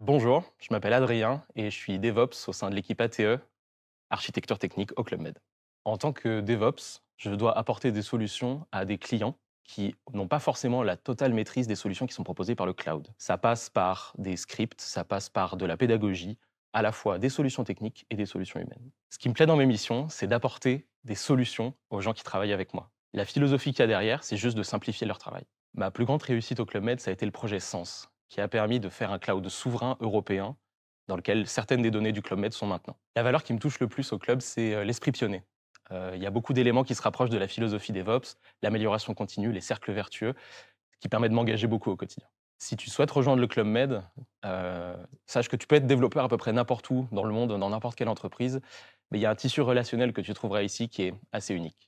Bonjour, je m'appelle Adrien et je suis DevOps au sein de l'équipe ATE, architecture technique au Club Med. En tant que DevOps, je dois apporter des solutions à des clients qui n'ont pas forcément la totale maîtrise des solutions qui sont proposées par le cloud. Ça passe par des scripts, ça passe par de la pédagogie, à la fois des solutions techniques et des solutions humaines. Ce qui me plaît dans mes missions, c'est d'apporter des solutions aux gens qui travaillent avec moi. La philosophie qu'il y a derrière, c'est juste de simplifier leur travail. Ma plus grande réussite au Club Med, ça a été le projet Sense qui a permis de faire un cloud souverain européen dans lequel certaines des données du Club Med sont maintenant. La valeur qui me touche le plus au club, c'est euh, l'esprit pionnier. Euh, il y a beaucoup d'éléments qui se rapprochent de la philosophie DevOps, l'amélioration continue, les cercles vertueux, qui permettent de m'engager beaucoup au quotidien. Si tu souhaites rejoindre le Club Med, euh, sache que tu peux être développeur à peu près n'importe où dans le monde, dans n'importe quelle entreprise, mais il y a un tissu relationnel que tu trouveras ici qui est assez unique.